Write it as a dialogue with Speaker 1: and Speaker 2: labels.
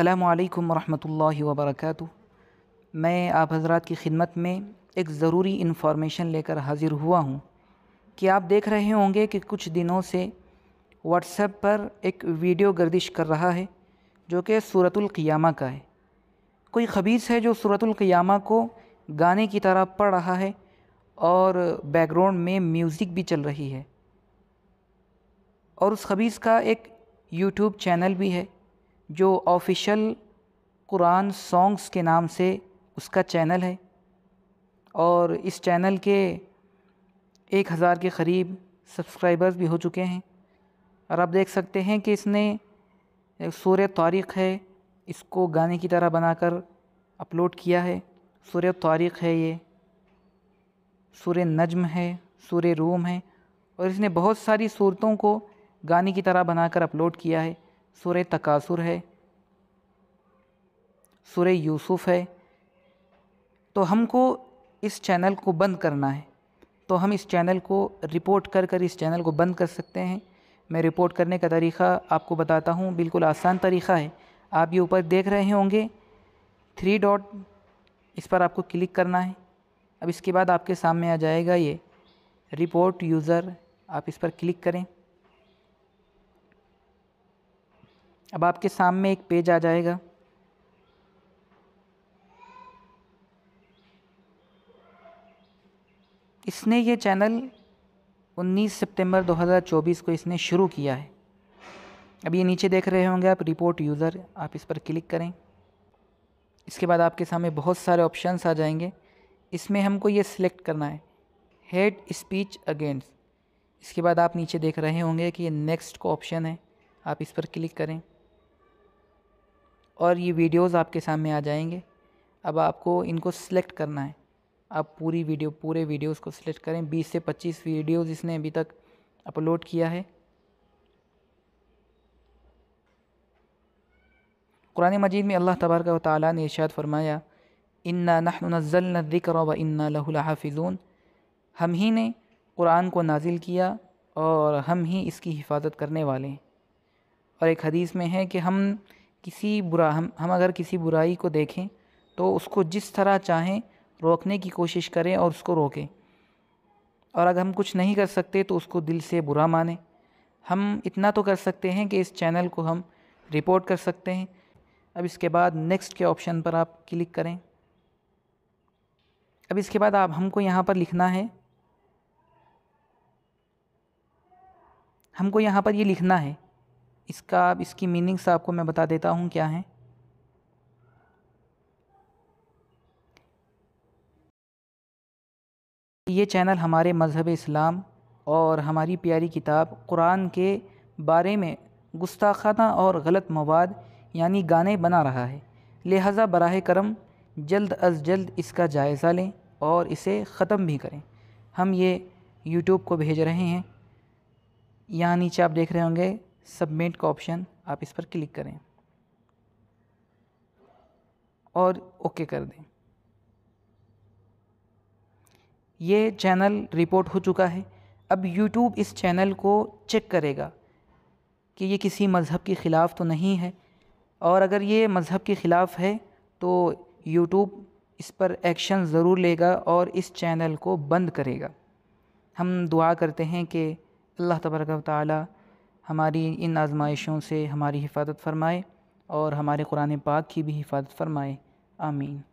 Speaker 1: अल्लाम वरहमल वर्का मैं आप हज़रा की खिदमत में एक ज़रूरी इन्फॉर्मेशन लेकर हाज़िर हुआ हूँ कि आप देख रहे होंगे कि कुछ दिनों से व्हाट्सएप पर एक वीडियो गर्दिश कर रहा है जो कि सूरतलक़ियामा का है कोई खबीस है जो सूरतलक़ियामा को गाने की तरह पढ़ रहा है और बैकग्राउंड में म्यूज़िक भी चल रही है और उस खबीस का एक यूट्यूब चैनल भी है जो ऑफिशियल कुरान सॉन्ग्स के नाम से उसका चैनल है और इस चैनल के एक हज़ार के करीब सब्सक्राइबर्स भी हो चुके हैं और आप देख सकते हैं कि इसने सूर्य तारीख़ है इसको गाने की तरह बनाकर अपलोड किया है सूर्य तारीख़ है ये सूर्य नजम है सूर्य रूम है और इसने बहुत सारी सूरतों को गाने की तरह बनाकर अपलोड किया है सूर्य तकासुर है सूर्य यूसुफ है तो हमको इस चैनल को बंद करना है तो हम इस चैनल को रिपोर्ट कर कर इस चैनल को बंद कर सकते हैं मैं रिपोर्ट करने का तरीका आपको बताता हूँ बिल्कुल आसान तरीका है आप ये ऊपर देख रहे होंगे थ्री डॉट इस पर आपको क्लिक करना है अब इसके बाद आपके सामने आ जाएगा ये रिपोर्ट यूज़र आप इस पर क्लिक करें अब आपके सामने एक पेज आ जाएगा इसने ये चैनल 19 सितंबर 2024 को इसने शुरू किया है अब ये नीचे देख रहे होंगे आप रिपोर्ट यूज़र आप इस पर क्लिक करें इसके बाद आपके सामने बहुत सारे ऑप्शंस आ जाएंगे इसमें हमको ये सिलेक्ट करना है हेड स्पीच अगेंस्ट इसके बाद आप नीचे देख रहे होंगे कि ये नेक्स्ट का ऑप्शन है आप इस पर क्लिक करें और ये वीडियोस आपके सामने आ जाएंगे अब आपको इनको सिलेक्ट करना है आप पूरी वीडियो पूरे वीडियोस को सिलेक्ट करें 20 से 25 वीडियोस इसने अभी तक अपलोड किया है कुरान मजीद में अल्लाह तबारक ताली ने इर्शाद फरमाया इन्ना नहनज़ल ज़िक्र व इन्ना लहाफिजून हम ही ने कुरान को नाजिल किया और हम ही इसकी हिफाजत करने वाले हैं और एक हदीस में है कि हम किसी बुरा हम हम अगर किसी बुराई को देखें तो उसको जिस तरह चाहें रोकने की कोशिश करें और उसको रोकें और अगर हम कुछ नहीं कर सकते तो उसको दिल से बुरा माने हम इतना तो कर सकते हैं कि इस चैनल को हम रिपोर्ट कर सकते हैं अब इसके बाद नेक्स्ट के ऑप्शन पर आप क्लिक करें अब इसके बाद आप हमको यहाँ पर लिखना है हमको यहाँ पर ये लिखना है इसका इसकी मीनिंग्स आपको मैं बता देता हूँ क्या हैं ये चैनल हमारे मज़हब इस्लाम और हमारी प्यारी किताब कुरान के बारे में गुस्ताखाना और गलत मवाद यानी गाने बना रहा है लिहाजा बरह करम जल्द अज जल्द इसका जायज़ा लें और इसे ख़त्म भी करें हम ये यूट्यूब को भेज रहे हैं यहाँ नीचे आप देख रहे होंगे सबमिट का ऑप्शन आप इस पर क्लिक करें और ओके कर दें ये चैनल रिपोर्ट हो चुका है अब यूट्यूब इस चैनल को चेक करेगा कि ये किसी मज़हब के ख़िलाफ़ तो नहीं है और अगर ये मज़हब के ख़िलाफ़ है तो यूट्यूब इस पर एक्शन ज़रूर लेगा और इस चैनल को बंद करेगा हम दुआ करते हैं कि अल्लाह तबरक ताली हमारी इन आजमाइशों से हमारी हिफाजत फरमाए और हमारे कुरान पाक की भी हिफाजत फरमाए आमीन